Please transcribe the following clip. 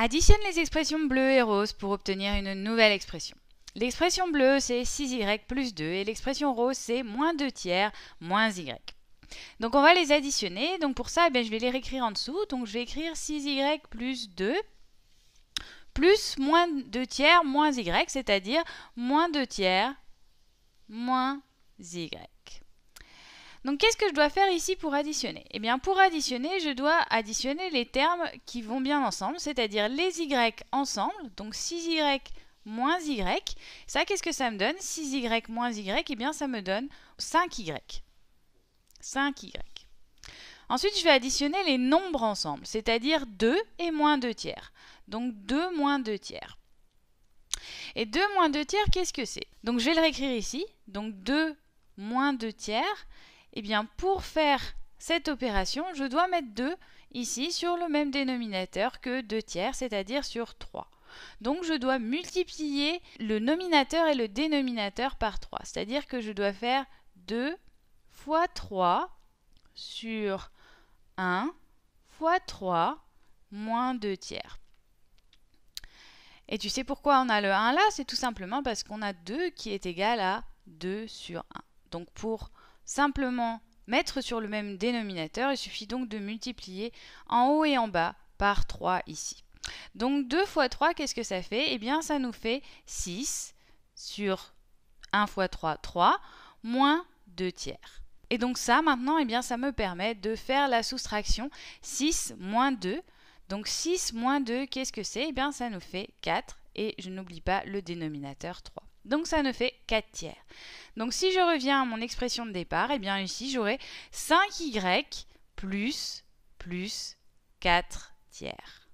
Additionne les expressions bleues et roses pour obtenir une nouvelle expression. L'expression bleue, c'est 6y plus 2 et l'expression rose, c'est moins 2 tiers moins y. Donc on va les additionner. Donc pour ça, eh je vais les réécrire en dessous. Donc je vais écrire 6y plus 2 plus moins 2 tiers moins y, c'est-à-dire moins 2 tiers moins y. Donc qu'est-ce que je dois faire ici pour additionner Eh bien pour additionner, je dois additionner les termes qui vont bien ensemble, c'est-à-dire les y ensemble, donc 6y moins y. Ça, qu'est-ce que ça me donne 6y moins y, et eh bien ça me donne 5y. 5y. Ensuite, je vais additionner les nombres ensemble, c'est-à-dire 2 et moins 2 tiers. Donc 2 moins 2 tiers. Et 2 moins 2 tiers, qu'est-ce que c'est Donc je vais le réécrire ici. Donc 2 moins 2 tiers. Eh bien, pour faire cette opération, je dois mettre 2 ici sur le même dénominateur que 2 tiers, c'est-à-dire sur 3. Donc je dois multiplier le nominateur et le dénominateur par 3, c'est-à-dire que je dois faire 2 fois 3 sur 1 fois 3 moins 2 tiers. Et tu sais pourquoi on a le 1 là C'est tout simplement parce qu'on a 2 qui est égal à 2 sur 1. Donc pour simplement mettre sur le même dénominateur. Il suffit donc de multiplier en haut et en bas par 3 ici. Donc 2 fois 3, qu'est-ce que ça fait Eh bien, ça nous fait 6 sur 1 fois 3, 3, moins 2 tiers. Et donc ça, maintenant, eh bien, ça me permet de faire la soustraction 6 moins 2. Donc 6 moins 2, qu'est-ce que c'est Eh bien, ça nous fait 4. Et je n'oublie pas le dénominateur 3. Donc ça ne fait 4 tiers. Donc si je reviens à mon expression de départ, eh bien ici j'aurai 5y plus plus 4 tiers.